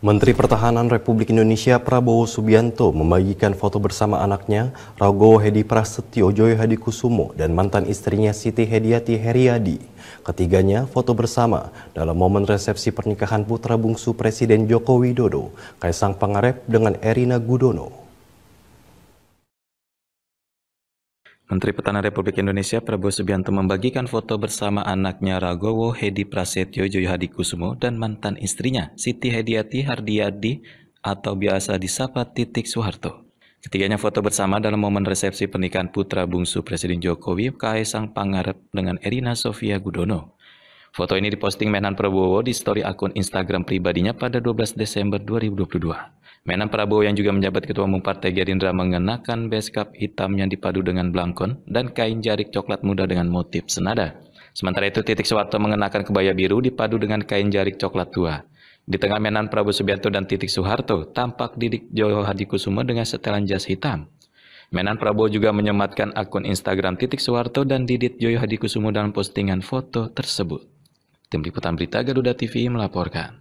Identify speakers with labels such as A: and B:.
A: Menteri Pertahanan Republik Indonesia Prabowo Subianto membagikan foto bersama anaknya Rago Hedi Prasetyo Joy Hadi Kusumo dan mantan istrinya Siti Hediati Heriadi. Ketiganya foto bersama dalam momen resepsi pernikahan putra bungsu Presiden Joko Widodo, Kaisang Pangarep dengan Erina Gudono.
B: Menteri Pertahanan Republik Indonesia Prabowo Subianto membagikan foto bersama anaknya Ragowo Hedi Prasetyo Kusumo dan mantan istrinya Siti Hediati Hardiadi atau biasa disapa Titik Soeharto. Ketiganya foto bersama dalam momen resepsi pernikahan putra bungsu Presiden Jokowi Kaisang Pangarep dengan Erina Sofia Gudono. Foto ini diposting Menhan Prabowo di story akun Instagram pribadinya pada 12 Desember 2022. Menan Prabowo yang juga menjabat Ketua Umum Partai Gerindra mengenakan beskap hitam yang dipadu dengan belangkon dan kain jarik coklat muda dengan motif senada. Sementara itu Titik Soeharto mengenakan kebaya biru dipadu dengan kain jarik coklat tua. Di tengah Menan Prabowo Subianto dan Titik Soeharto tampak Didik Joyo Kusuma dengan setelan jas hitam. Menan Prabowo juga menyematkan akun Instagram Titik Soeharto dan Didit Joyo Hadi Kusumo dalam postingan foto tersebut. Tim Liputan Berita Garuda TV melaporkan.